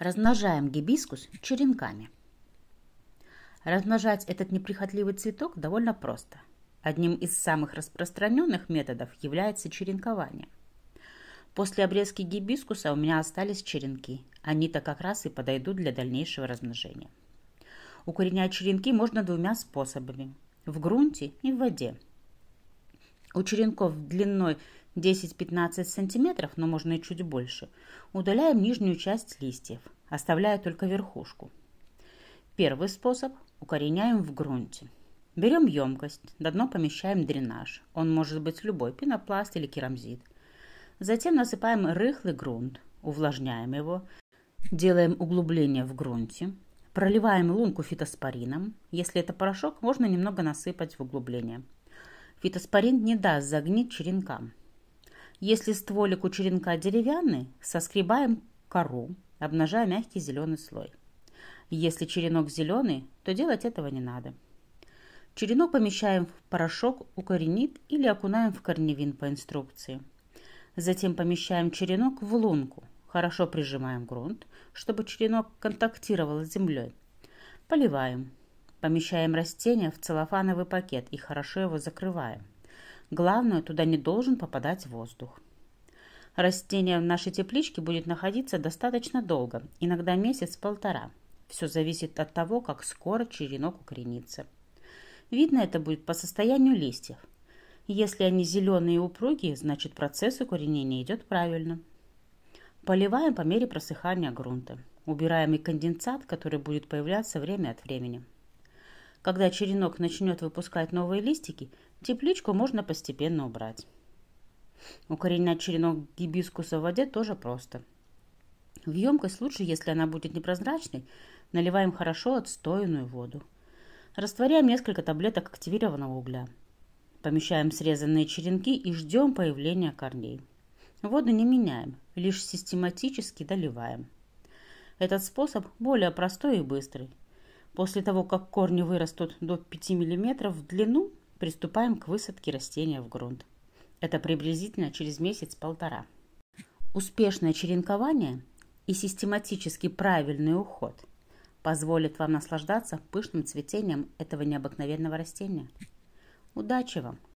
Размножаем гибискус черенками. Размножать этот неприхотливый цветок довольно просто. Одним из самых распространенных методов является черенкование. После обрезки гибискуса у меня остались черенки. Они-то как раз и подойдут для дальнейшего размножения. Укоренять черенки можно двумя способами – в грунте и в воде – у черенков длиной 10-15 см, но можно и чуть больше, удаляем нижнюю часть листьев, оставляя только верхушку. Первый способ – укореняем в грунте. Берем емкость, на дно помещаем дренаж, он может быть любой, пенопласт или керамзит. Затем насыпаем рыхлый грунт, увлажняем его, делаем углубление в грунте, проливаем лунку фитоспорином, если это порошок, можно немного насыпать в углубление – фитоспорин не даст загнить черенкам. Если стволик у черенка деревянный, соскребаем кору, обнажая мягкий зеленый слой. Если черенок зеленый, то делать этого не надо. Черенок помещаем в порошок укоренит или окунаем в корневин по инструкции. Затем помещаем черенок в лунку. Хорошо прижимаем грунт, чтобы черенок контактировал с землей. Поливаем. Помещаем растение в целлофановый пакет и хорошо его закрываем. Главное, туда не должен попадать воздух. Растение в нашей тепличке будет находиться достаточно долго, иногда месяц-полтора. Все зависит от того, как скоро черенок укоренится. Видно это будет по состоянию листьев. Если они зеленые и упругие, значит процесс укоренения идет правильно. Поливаем по мере просыхания грунта. Убираем и конденсат, который будет появляться время от времени. Когда черенок начнет выпускать новые листики, тепличку можно постепенно убрать. Укоренять черенок гибискуса в воде тоже просто. В емкость лучше, если она будет непрозрачной, наливаем хорошо отстоянную воду. Растворяем несколько таблеток активированного угля. Помещаем срезанные черенки и ждем появления корней. Воду не меняем, лишь систематически доливаем. Этот способ более простой и быстрый. После того, как корни вырастут до 5 мм в длину, приступаем к высадке растения в грунт. Это приблизительно через месяц-полтора. Успешное черенкование и систематически правильный уход позволит вам наслаждаться пышным цветением этого необыкновенного растения. Удачи вам!